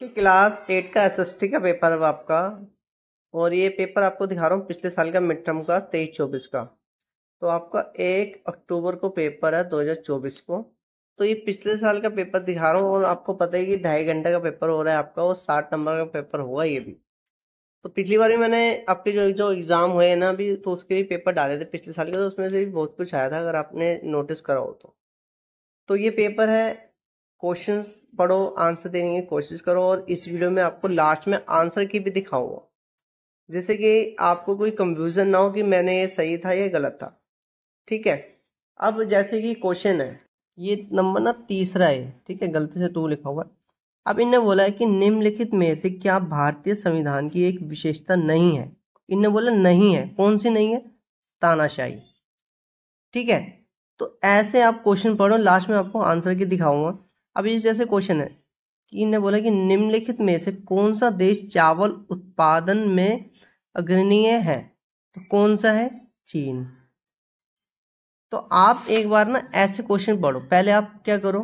कि class eight का SST का पेपर है आपका और ये पेपर आपको दिखा रहा हूँ पिछले साल का मिड टर्म का तेईस चौबीस का तो आपका एक अक्टूबर को पेपर है चौबीस को तो ये पिछले साल का पेपर दिखा रहा हूँ और आपको पता है कि ढाई घंटे का पेपर हो रहा है आपका वो साठ नंबर का पेपर होगा ये भी तो पिछली बार भी मैंने आपके जो जो एग्ज़ाम हुए हैं ना अभी तो उसके भी पेपर डाले थे पिछले साल के तो उसमें से भी बहुत कुछ आया था अगर आपने नोटिस करा हो तो तो ये पेपर है क्वेश्चन पढ़ो आंसर देने की कोशिश करो और इस वीडियो में आपको लास्ट में आंसर की भी दिखाऊंगा जैसे कि आपको कोई कंफ्यूजन ना हो कि मैंने ये सही था या गलत था ठीक है अब जैसे कि क्वेश्चन है ये नंबर ना तीसरा है ठीक है गलती से टू लिखा हुआ है अब इनने बोला है कि निम्नलिखित में से क्या भारतीय संविधान की एक विशेषता नहीं है इनने बोला नहीं है कौन सी नहीं है तानाशाही ठीक है तो ऐसे आप क्वेश्चन पढ़ो लास्ट में आपको आंसर की दिखाऊंगा अब ये जैसे क्वेश्चन है कि इन्हें बोला कि निम्नलिखित में से कौन सा देश चावल उत्पादन में अग्रणीय है तो कौन सा है चीन तो आप एक बार ना ऐसे क्वेश्चन पढ़ो पहले आप क्या करो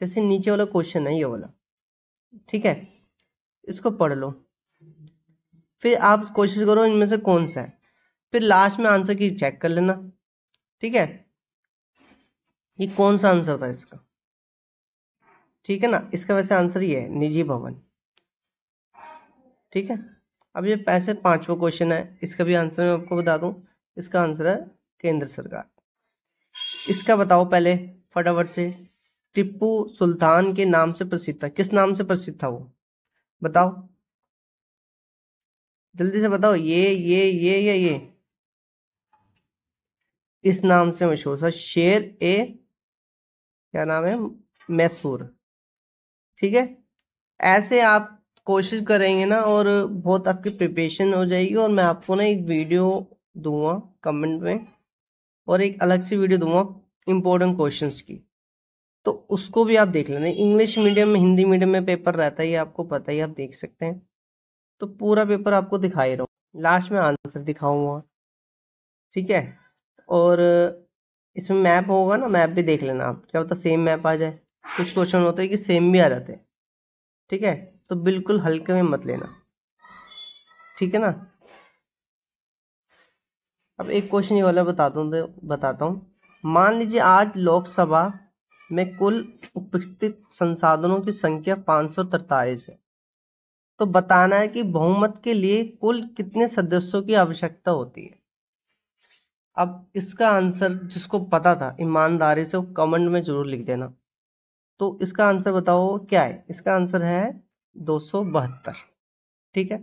जैसे नीचे वाला क्वेश्चन है ये वाला ठीक है इसको पढ़ लो फिर आप कोशिश करो इनमें से कौन सा है फिर लास्ट में आंसर की चेक कर लेना ठीक है ये कौन सा आंसर था इसका ठीक है ना इसका वैसे आंसर ये है निजी भवन ठीक है अब ये पैसे पांचवा क्वेश्चन है इसका भी आंसर मैं आपको बता दूं इसका आंसर है केंद्र सरकार इसका बताओ पहले फटाफट से टिप्पू सुल्तान के नाम से प्रसिद्ध था किस नाम से प्रसिद्ध था वो बताओ जल्दी से बताओ ये ये ये या ये इस नाम से मशहूर था शेर ए क्या नाम है मैसूर ठीक है ऐसे आप कोशिश करेंगे ना और बहुत आपकी प्रिपरेशन हो जाएगी और मैं आपको ना एक वीडियो दूंगा कमेंट में और एक अलग से वीडियो दूंगा इम्पोर्टेंट क्वेश्चंस की तो उसको भी आप देख लेना इंग्लिश मीडियम में हिंदी मीडियम में पेपर रहता है ये आपको पता ही आप देख सकते हैं तो पूरा पेपर आपको दिखा ही रहा हूँ लास्ट में आंसर दिखाऊंगा ठीक है और इसमें मैप होगा ना मैप भी देख लेना आप क्या होता सेम मैप आ जाए कुछ क्वेश्चन होते हैं कि सेम भी आ जाते हैं ठीक है तो बिल्कुल हल्के में मत लेना ठीक है ना अब एक क्वेश्चन ये वाला बताता हूँ बताता हूँ मान लीजिए आज लोकसभा में कुल उपस्थित संसाधनों की संख्या पाँच सौ है तो बताना है कि बहुमत के लिए कुल कितने सदस्यों की आवश्यकता होती है अब इसका आंसर जिसको पता था ईमानदारी से वो कमेंट में जरूर लिख देना तो इसका आंसर बताओ क्या है इसका आंसर है दो ठीक है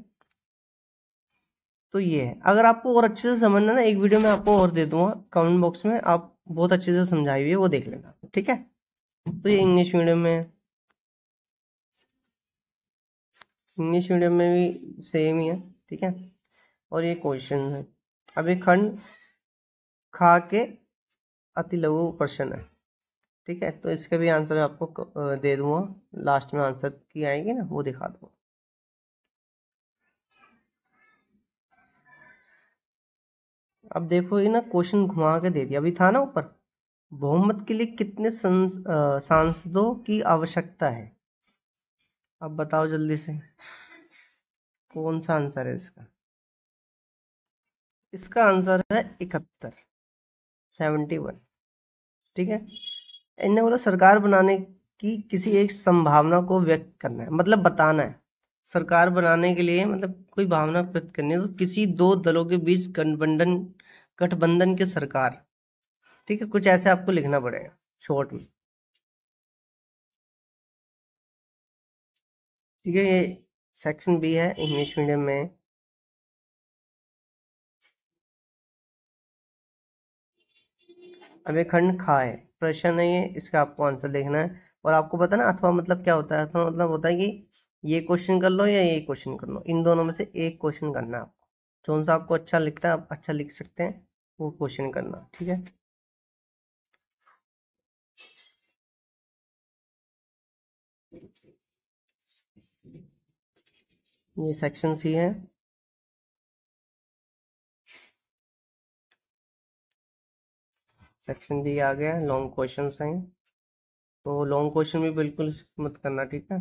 तो ये है अगर आपको और अच्छे से समझना ना एक वीडियो में आपको और दे दूंगा कमेंट बॉक्स में आप बहुत अच्छे से समझाई हुई है वो देख लेना ठीक है तो ये इंग्लिश मीडियम में इंग्लिश मीडियम में भी सेम ही है ठीक है और ये क्वेश्चन है अभी खंड खा के अति लघु प्रश्न है ठीक है तो इसका भी आंसर आपको दे दूंगा लास्ट में आंसर की आएगी ना वो दिखा दूंगा अब देखो ये ना क्वेश्चन घुमा के दे दिया अभी था ना ऊपर बहुमत के लिए कितने सांसदों की आवश्यकता है अब बताओ जल्दी से कौन सा आंसर है इसका इसका आंसर है इकहत्तर सेवेंटी वन ठीक है इन्हें बोला सरकार बनाने की किसी एक संभावना को व्यक्त करना है मतलब बताना है सरकार बनाने के लिए मतलब कोई भावना व्यक्त करनी है तो किसी दो दलों के बीच गठबंधन गठबंधन के सरकार ठीक है कुछ ऐसे आपको लिखना पड़ेगा शॉर्ट में ठीक है ये सेक्शन बी है इंग्लिश मीडियम में अब ये खंड खा है प्रश्न है ये इसका आपको आंसर देखना है और आपको पता ना अथवा मतलब क्या होता है अथवा मतलब होता है कि ये क्वेश्चन कर लो या ये क्वेश्चन कर लो इन दोनों में से एक क्वेश्चन करना है आपको जो सा आपको अच्छा लिखता है आप अच्छा लिख सकते हैं वो क्वेश्चन करना ठीक है ये सेक्शन सी है सेक्शन डी आ गया लॉन्ग क्वेश्चन साइन तो लॉन्ग क्वेश्चन भी बिल्कुल मत करना ठीक है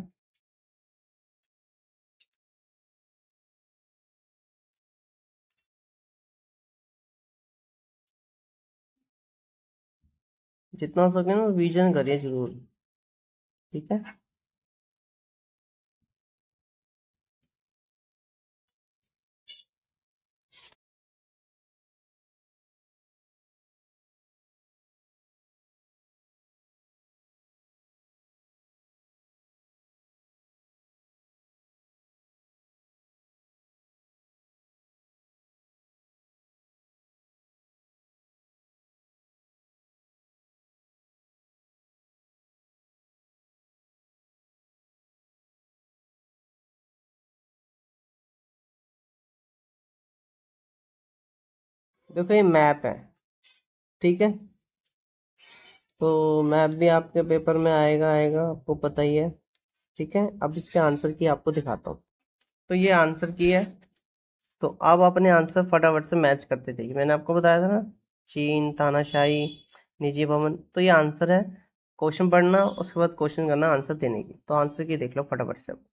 जितना हो सके ना रिविजन करिए जरूर ठीक है देखो ये मैप है ठीक है तो मैप भी आपके पेपर में आएगा आएगा आपको पता ही है ठीक है अब इसके आंसर की आपको दिखाता हूँ तो ये आंसर की है तो अब अपने आंसर फटाफट से मैच करते जाइए मैंने आपको बताया था ना चीन तानाशाही निजी भवन तो ये आंसर है क्वेश्चन पढ़ना उसके बाद क्वेश्चन करना आंसर देने की तो आंसर की देख लो फटाफट से